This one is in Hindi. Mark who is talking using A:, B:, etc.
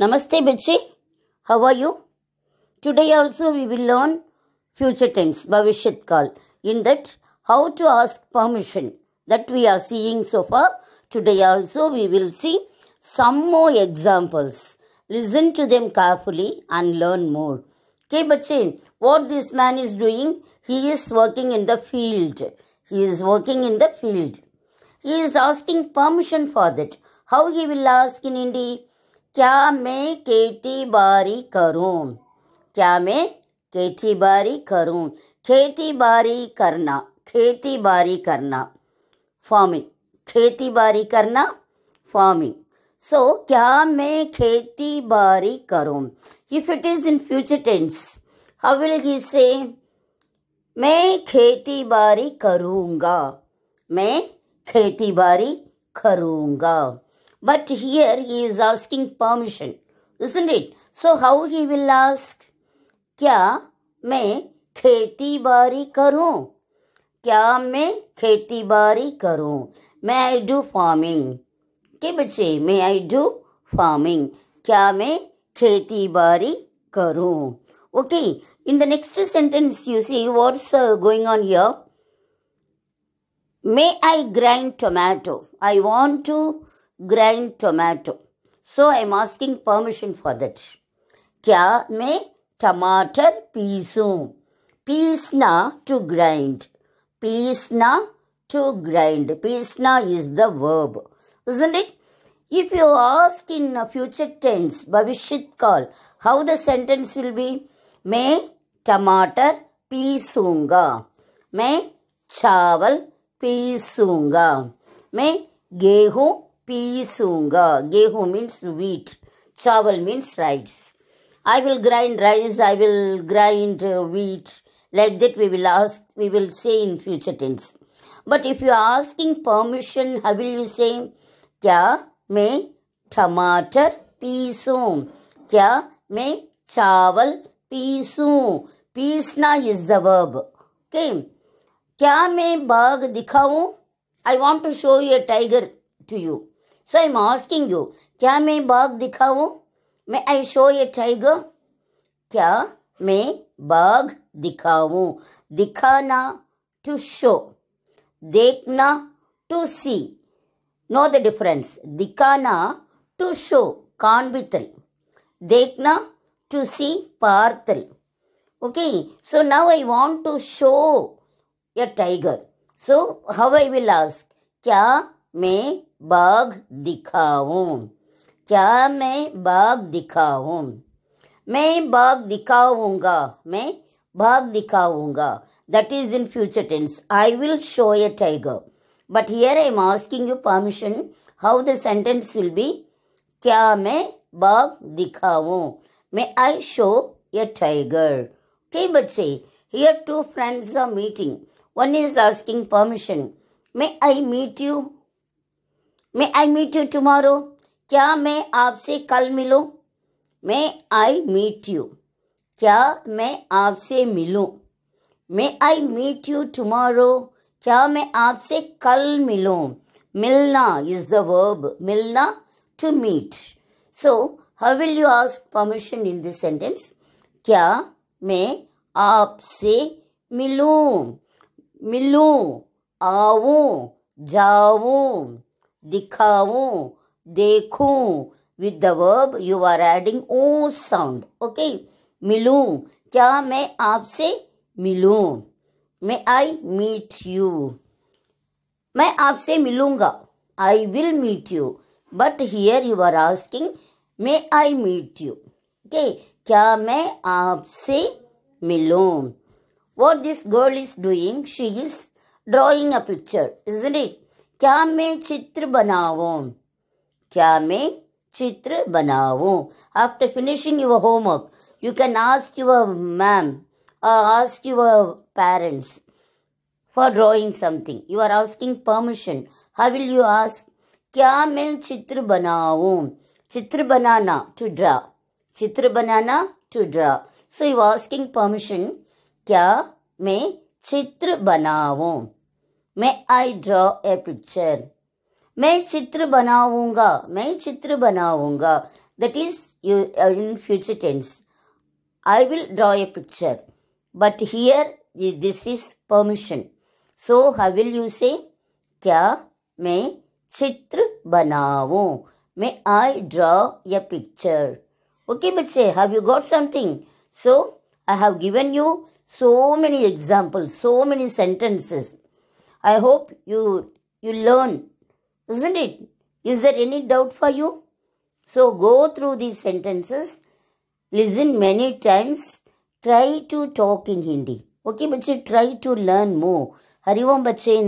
A: Namaste Bache, how are you? Today also we will learn future tense, Bhavishyat Kal. In that, how to ask permission that we are seeing so far. Today also we will see some more examples. Listen to them carefully and learn more. Okay, Bache, what this man is doing, he is working in the field. He is working in the field. He is asking permission for that. How he will ask in Hindi? क्या मैं खेती बाड़ी करूँ क्या मैं खेती बाड़ी करूँ खेती बाड़ी करना खेती बाड़ी करना फार्मिंग खेती बाड़ी करना फार्मिंग सो so, क्या मैं खेती बाड़ी करूँ if it is in future tense how will you say मैं खेती बाड़ी करूँगा मैं खेती बाड़ी करूँगा But here he is asking permission, isn't it? So how he will ask? Kya me kheti bari karu? Kya me kheti bari karu? May I do farming? Ke bache, may I do farming? Kya me kheti bari karu? Okay, in the next sentence, you see what's uh, going on here. May I grind tomato? I want to grind tomato. So I'm asking permission for that. Kya मैं टमाटर पीसूं? Piecena to grind. Piecena to grind. Piecena is the verb, isn't it? If you ask in a future tense, Bhavishit call, how the sentence will be? मैं टमाटर पीसूंगा. मैं चावल पीसूंगा. मैं गेहूं Pisunga. Gehu means wheat. Chawal means rice. I will grind rice, I will grind uh, wheat. Like that we will ask, we will say in future tense. But if you are asking permission, how will you say? Kya मैं Kya me? Chawal, मैं चावल is the verb. Okay. Kya me? Bag dikhao. I want to show you a tiger to you. So I'm asking you, क्या मैं बाघ दिखाऊं? May I show a tiger? क्या मैं बाघ दिखाऊं? दिखाना to show, देखना to see. Know the difference. दिखाना to show, காண்பித்தல். देखना to see, பார்த்தல். Okay, so now I want to show a tiger. So how I will ask? क्या मैं बाघ दिखाऊं क्या मैं बाघ दिखाऊं मैं बाघ दिखाऊंगा मैं बाघ दिखाऊंगा that is in future tense i will show a tiger but here i am asking you permission how the sentence will be kya main bagh dikhaun may i show a tiger okay bache here two friends are meeting one is asking permission may i meet you मैं आई मीट यू टुमारो क्या मैं आपसे कल मिलूं मैं आई मीट यू क्या मैं आपसे मिलूं मैं आई मीट यू टुमारो क्या मैं आपसे कल मिलूं मिलना इज द वर्ब मिलना to meet so how will you ask permission in this sentence क्या मैं आपसे मिलूं मिलूं आवूं जाऊं दिखाऊं देखूं with the verb you are adding O sound okay मिलूं क्या मैं आपसे मिलूं मैं आई मीट यू मैं आपसे मिलूंगा I will meet you but here you are asking may I meet you okay क्या मैं आपसे मिलूं what this girl is doing she is drawing a picture is it क्या मैं चित्र बनाऊँ क्या मैं चित्र बनाऊँ after finishing your homework you can ask your ma'am ask your parents for drawing something you are asking permission how will you ask क्या मैं चित्र बनाऊँ चित्र बनाना टू ड्रा चित्र बनाना to draw so you asking permission क्या मैं चित्र बनाऊँ May I draw a picture? May चित्र बनाऊंगा मैं चित्र बनाऊंगा that is uh, in future tense i will draw a picture but here this is permission so how will you say kya main chitra banavu may i draw a picture okay bache have you got something so i have given you so many examples so many sentences I hope you you learn, isn't it? Is there any doubt for you? So go through these sentences, listen many times, try to talk in Hindi. Okay, but you try to learn more. Harivom Bachche